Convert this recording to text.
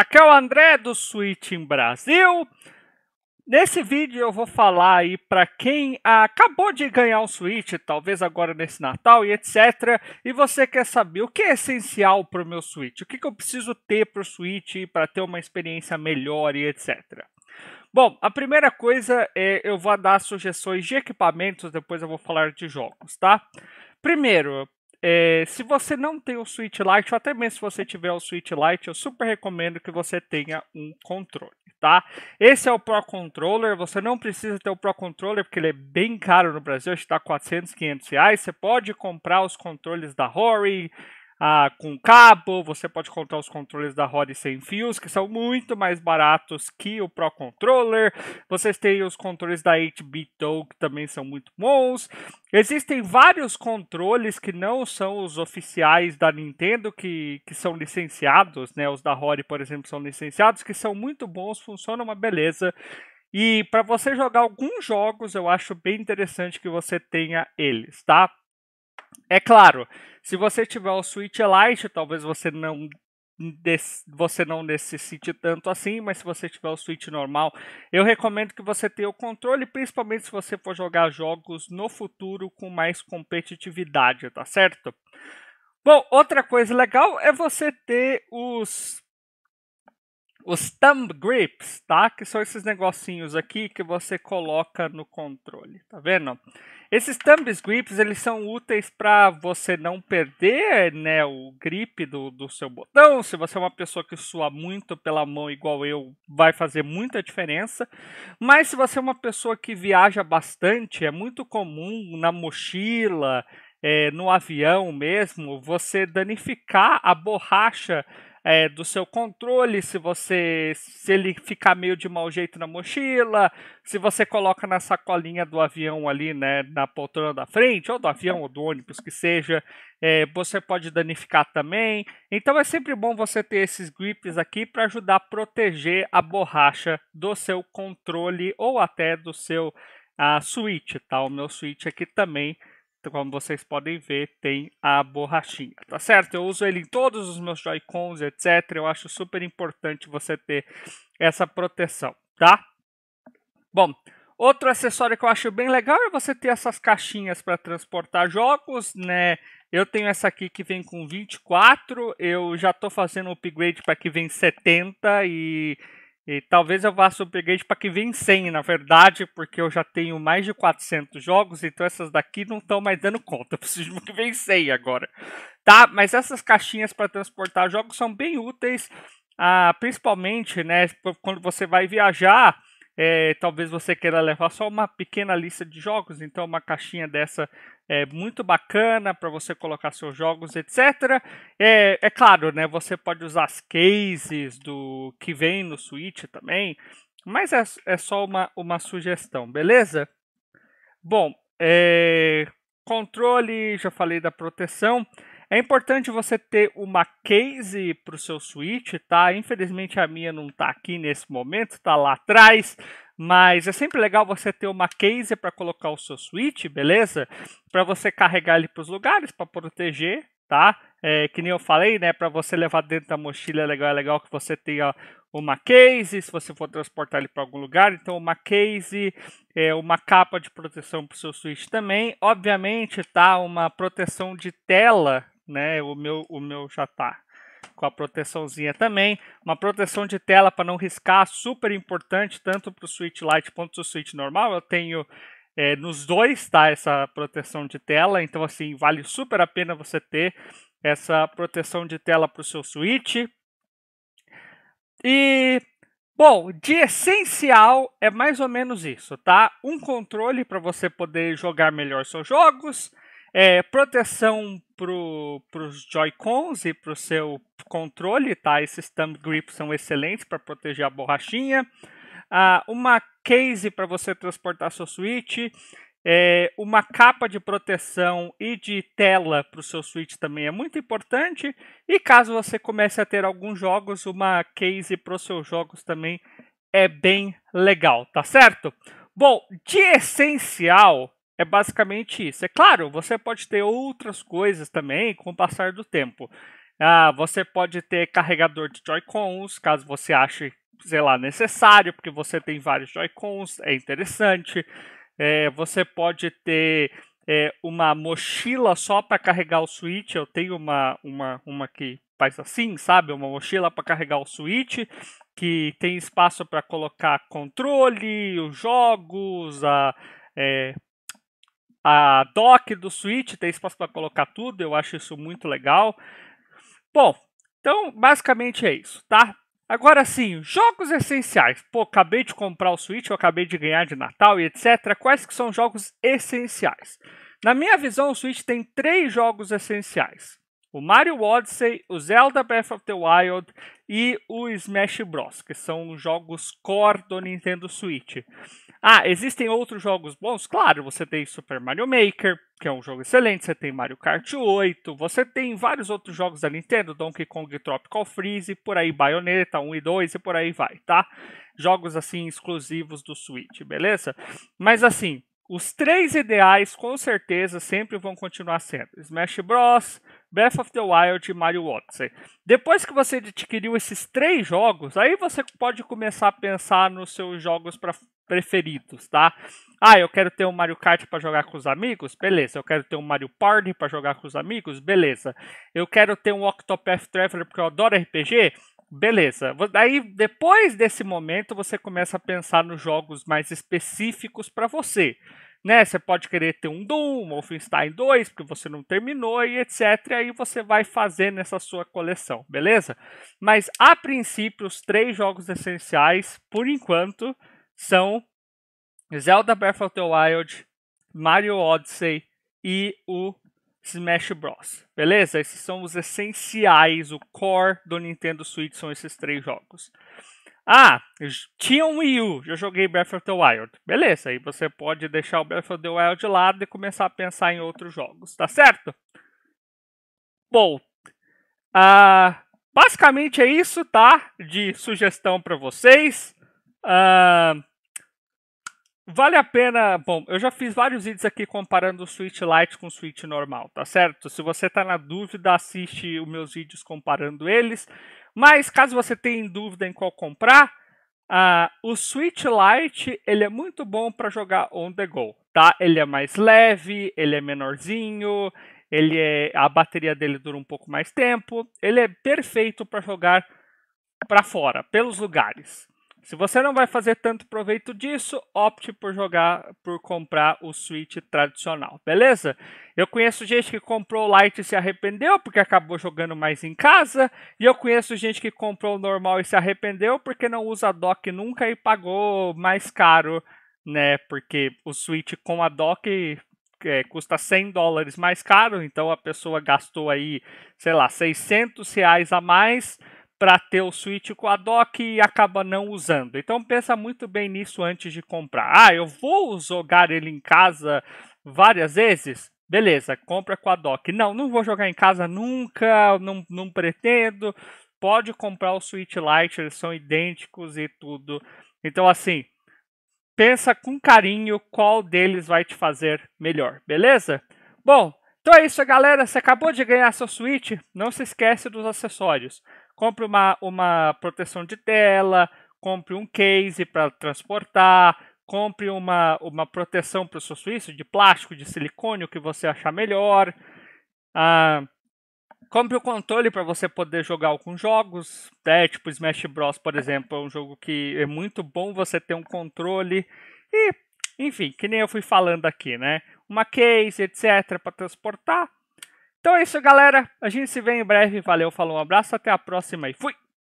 Aqui é o André do Switching Brasil. Nesse vídeo eu vou falar aí para quem acabou de ganhar um Switch, talvez agora nesse Natal e etc. E você quer saber o que é essencial para o meu Switch, o que, que eu preciso ter para o Switch para ter uma experiência melhor e etc. Bom, a primeira coisa é eu vou dar sugestões de equipamentos, depois eu vou falar de jogos, tá? Primeiro, é, se você não tem o Switch Lite, ou até mesmo se você tiver o Switch Lite, eu super recomendo que você tenha um controle, tá? Esse é o Pro Controller, você não precisa ter o Pro Controller, porque ele é bem caro no Brasil, acho que tá 400, 500 reais. Você pode comprar os controles da Rory, ah, com cabo, você pode comprar os controles da Rode sem fios, que são muito mais baratos que o Pro Controller. Vocês têm os controles da HBTO, que também são muito bons. Existem vários controles que não são os oficiais da Nintendo, que, que são licenciados, né? Os da Rode, por exemplo, são licenciados, que são muito bons, funcionam uma beleza. E para você jogar alguns jogos, eu acho bem interessante que você tenha eles, tá? É claro, se você tiver o Switch Lite, talvez você não você não necessite tanto assim, mas se você tiver o Switch normal, eu recomendo que você tenha o controle, principalmente se você for jogar jogos no futuro com mais competitividade, tá certo? Bom, outra coisa legal é você ter os os thumb grips, tá? Que são esses negocinhos aqui que você coloca no controle, tá vendo? Esses thumb grips, eles são úteis para você não perder, né, o grip do, do seu botão. Se você é uma pessoa que sua muito pela mão, igual eu, vai fazer muita diferença. Mas se você é uma pessoa que viaja bastante, é muito comum na mochila, é, no avião mesmo, você danificar a borracha é, do seu controle, se você se ele ficar meio de mau jeito na mochila, se você coloca na sacolinha do avião ali, né, na poltrona da frente, ou do avião ou do ônibus que seja, é, você pode danificar também. Então é sempre bom você ter esses grips aqui para ajudar a proteger a borracha do seu controle ou até do seu a Switch, tá? O meu Switch aqui também então, como vocês podem ver, tem a borrachinha, tá certo? Eu uso ele em todos os meus Joy-Cons, etc. Eu acho super importante você ter essa proteção, tá? Bom, outro acessório que eu acho bem legal é você ter essas caixinhas para transportar jogos, né? Eu tenho essa aqui que vem com 24, eu já estou fazendo o upgrade para que vem 70 e e talvez eu faça upgrade para que vem 100, na verdade, porque eu já tenho mais de 400 jogos, então essas daqui não estão mais dando conta. Eu preciso de que vem 100 agora. Tá? Mas essas caixinhas para transportar jogos são bem úteis, ah, principalmente né, quando você vai viajar é, talvez você queira levar só uma pequena lista de jogos, então uma caixinha dessa é muito bacana para você colocar seus jogos, etc. É, é, claro, né? Você pode usar as cases do que vem no Switch também, mas é, é só uma, uma sugestão, beleza? Bom, é, controle, já falei da proteção. É importante você ter uma case para o seu Switch, tá? Infelizmente a minha não está aqui nesse momento, está lá atrás. Mas é sempre legal você ter uma case para colocar o seu Switch, beleza? Para você carregar ele para os lugares, para proteger, tá? É, que nem eu falei, né? Para você levar dentro da mochila é legal, é legal que você tenha uma case, se você for transportar ele para algum lugar, então uma case, é, uma capa de proteção para o seu Switch também, obviamente, tá? Uma proteção de tela, né? O meu, o meu já tá com a proteçãozinha também. Uma proteção de tela para não riscar, super importante, tanto para o Switch Lite quanto para o Switch normal. Eu tenho é, nos dois, tá? Essa proteção de tela, então assim, vale super a pena você ter essa proteção de tela para o seu Switch. E Bom, de essencial é mais ou menos isso, tá? Um controle para você poder jogar melhor seus jogos, é, proteção para os Joy-Cons e para o seu controle, tá? Esses thumb grips são excelentes para proteger a borrachinha. Ah, uma case para você transportar seu Switch. É, uma capa de proteção e de tela para o seu Switch também é muito importante. E caso você comece a ter alguns jogos, uma case para os seus jogos também é bem legal, tá certo? Bom, de essencial, é basicamente isso. É claro, você pode ter outras coisas também com o passar do tempo. Ah, você pode ter carregador de Joy-Cons, caso você ache, sei lá, necessário, porque você tem vários Joy-Cons, é interessante. É, você pode ter é, uma mochila só para carregar o Switch. Eu tenho uma, uma, uma que faz assim, sabe? Uma mochila para carregar o Switch, que tem espaço para colocar controle, os jogos, a, é, a dock do Switch, tem espaço para colocar tudo, eu acho isso muito legal. Bom, então basicamente é isso, tá? Agora sim, jogos essenciais. Pô, acabei de comprar o Switch, eu acabei de ganhar de Natal e etc. Quais que são jogos essenciais? Na minha visão, o Switch tem três jogos essenciais: o Mario Odyssey, o Zelda Breath of the Wild e o Smash Bros, que são jogos core do Nintendo Switch. Ah, existem outros jogos bons? Claro, você tem Super Mario Maker, que é um jogo excelente, você tem Mario Kart 8, você tem vários outros jogos da Nintendo, Donkey Kong Tropical Freeze, por aí Bayonetta 1 e 2 e por aí vai, tá? Jogos assim exclusivos do Switch, beleza? Mas assim, os três ideais com certeza sempre vão continuar sendo Smash Bros, Breath of the Wild e Mario Odyssey. Depois que você adquiriu esses três jogos, aí você pode começar a pensar nos seus jogos para preferidos, tá? Ah, eu quero ter um Mario Kart para jogar com os amigos? Beleza. Eu quero ter um Mario Party para jogar com os amigos? Beleza. Eu quero ter um Octopath Traveler porque eu adoro RPG? Beleza. Daí, depois desse momento, você começa a pensar nos jogos mais específicos para você. Né? Você pode querer ter um Doom, Wolfenstein 2, porque você não terminou e etc. E aí você vai fazer nessa sua coleção, beleza? Mas a princípio, os três jogos essenciais, por enquanto, são Zelda Breath of the Wild, Mario Odyssey e o Smash Bros. Beleza? Esses são os essenciais, o core do Nintendo Switch são esses três jogos. Ah, tinha um Wii U, já joguei Breath of the Wild. Beleza, aí você pode deixar o Breath of the Wild de lado e começar a pensar em outros jogos, tá certo? Bom, ah, basicamente é isso, tá? De sugestão para vocês. Ah, Vale a pena. Bom, eu já fiz vários vídeos aqui comparando o Switch Lite com o Switch normal, tá certo? Se você tá na dúvida, assiste os meus vídeos comparando eles. Mas caso você tenha dúvida em qual comprar, uh, o Switch Lite ele é muito bom para jogar on the go, tá? Ele é mais leve, ele é menorzinho, ele é a bateria dele dura um pouco mais tempo, ele é perfeito para jogar para fora, pelos lugares. Se você não vai fazer tanto proveito disso, opte por jogar, por comprar o Switch tradicional, beleza? Eu conheço gente que comprou o Lite e se arrependeu porque acabou jogando mais em casa, e eu conheço gente que comprou o normal e se arrependeu porque não usa dock nunca e pagou mais caro, né? Porque o Switch com a dock é, custa 100 dólares mais caro, então a pessoa gastou aí, sei lá, 600 reais a mais para ter o Switch com a dock e acaba não usando. Então pensa muito bem nisso antes de comprar. Ah, eu vou jogar ele em casa várias vezes? Beleza, compra com a dock. Não, não vou jogar em casa nunca, não, não pretendo. Pode comprar o Switch Lite, eles são idênticos e tudo. Então assim, pensa com carinho qual deles vai te fazer melhor, beleza? Bom, então é isso, galera. Você acabou de ganhar seu Switch, não se esquece dos acessórios compre uma, uma proteção de tela, compre um case para transportar, compre uma, uma proteção para o seu suíço de plástico, de silicone, o que você achar melhor. Ah, compre o um controle para você poder jogar alguns jogos, né? tipo Smash Bros, por exemplo, é um jogo que é muito bom você ter um controle. E, enfim, que nem eu fui falando aqui, né? Uma case, etc, para transportar então é isso, galera. A gente se vê em breve. Valeu, falou, um abraço, até a próxima e fui!